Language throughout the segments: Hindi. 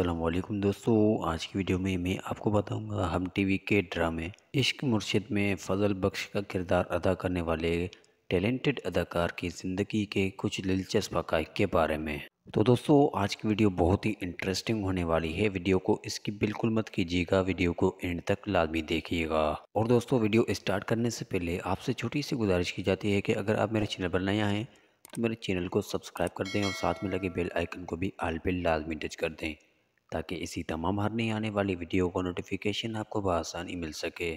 असलकम दोस्तों आज की वीडियो में मैं आपको बताऊंगा हम टीवी के ड्रामे इश्क मुर्शिद में फजल बख्श का किरदार अदा करने वाले टैलेंटेड अदाकार की ज़िंदगी के कुछ दिलचस्प हक़ के बारे में तो दोस्तों आज की वीडियो बहुत ही इंटरेस्टिंग होने वाली है वीडियो को इसकी बिल्कुल मत कीजिएगा वीडियो को एंड तक लाजमी देखिएगा और दोस्तों वीडियो स्टार्ट करने से पहले आपसे छोटी सी गुजारिश की जाती है कि अगर आप मेरे चैनल पर नए आएँ तो मेरे चैनल को सब्सक्राइब कर दें और साथ में लगे बेल आइकन को भी आल पे लाजमी टच कर दें ताकि इसी तमाम हर आने वाली वीडियो का नोटिफिकेशन आपको बसानी मिल सके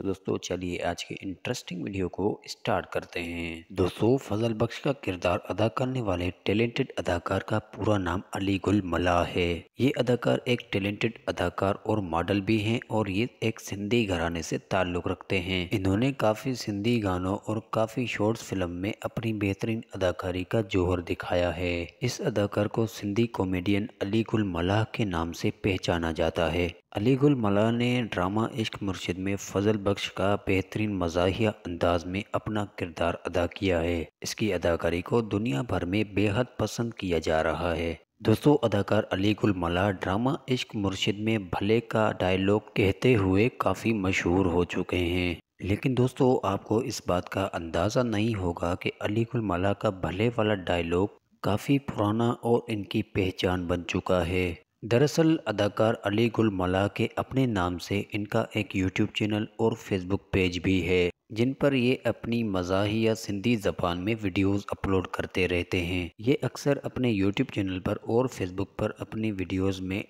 तो दोस्तों चलिए आज के इंटरेस्टिंग वीडियो को स्टार्ट करते हैं दोस्तों फजल बख्श का किरदार अदा करने वाले टैलेंटेड अदाकार का पूरा नाम अली गुल मला है ये अदाकार एक टैलेंटेड अदाकार और मॉडल भी हैं और ये एक सिंधी घराने से ताल्लुक रखते हैं इन्होंने काफी सिंधी गानों और काफी शॉर्ट फिल्म में अपनी बेहतरीन अदाकारी का जोहर दिखाया है इस अदाकार को सिंधी कॉमेडियन अली गुल मलाह के नाम से पहचाना जाता है अली गुल मला ने ड्रामा इश्क मुर्शिद में फजल बख्श का बेहतरीन मजाहिया अंदाज में अपना किरदार अदा किया है इसकी अदाकारी को दुनिया भर में बेहद पसंद किया जा रहा है दोस्तों अदाकार अली गुल मला ड्रामा इश्क मुर्शिद में भले का डायलॉग कहते हुए काफ़ी मशहूर हो चुके हैं लेकिन दोस्तों आपको इस बात का अंदाज़ा नहीं होगा कि अली गुल मला का भले वाला डायलॉग काफ़ी पुराना और इनकी पहचान बन चुका है दरअसल अदाकार अली गुल मला के अपने नाम से इनका एक यूट्यूब चैनल और फेसबुक पेज भी है जिन पर ये अपनी मजाहिया सिंधी ज़बान में वीडियोस अपलोड करते रहते हैं ये अक्सर अपने यूट्यूब चैनल पर और फेसबुक पर अपनी वीडियोस में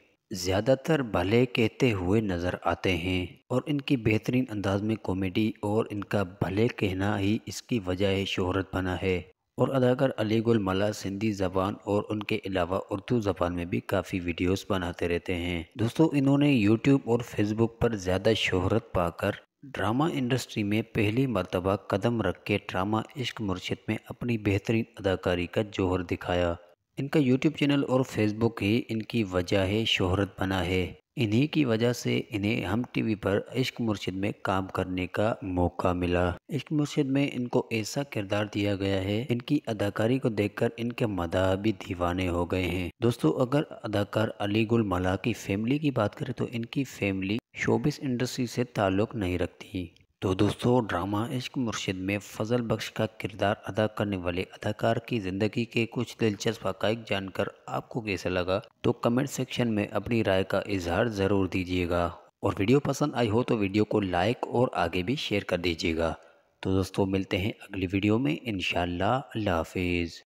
ज़्यादातर भले कहते हुए नज़र आते हैं और इनकी बेहतरीन अंदाज में कॉमेडी और इनका भले कहना ही इसकी वजह शोहरत बना है और अदाकार अली गुल मला सिंधी ज़बान और उनके अलावा उर्दू ज़बान में भी काफ़ी वीडियोस बनाते रहते हैं दोस्तों इन्होंने यूट्यूब और फेसबुक पर ज़्यादा शोहरत पाकर ड्रामा इंडस्ट्री में पहली मरतबा कदम रख के ड्रामा इश्क मुर्शिद में अपनी बेहतरीन अदाकारी का जोहर दिखाया इनका यूट्यूब चैनल और फेसबुक ही इनकी वजह शोहरत बना है इन्हीं की वजह से इन्हें हम टीवी पर इश्क मुर्शिद में काम करने का मौका मिला इश्क मुर्शिद में इनको ऐसा किरदार दिया गया है इनकी अदाकारी को देखकर इनके मदा भी दीवाने हो गए हैं दोस्तों अगर अदाकार अली गुल मला की फैमिली की बात करें तो इनकी फैमिली शोबिस इंडस्ट्री से ताल्लुक़ नहीं रखती तो दोस्तों ड्रामा इश्क मुर्शिद में फजल बख्श का किरदार अदा करने वाले अदाकार की ज़िंदगी के कुछ दिलचस्प हकाइक जानकर आपको कैसा लगा तो कमेंट सेक्शन में अपनी राय का इजहार ज़रूर दीजिएगा और वीडियो पसंद आई हो तो वीडियो को लाइक और आगे भी शेयर कर दीजिएगा तो दोस्तों मिलते हैं अगली वीडियो में इन हाफिज़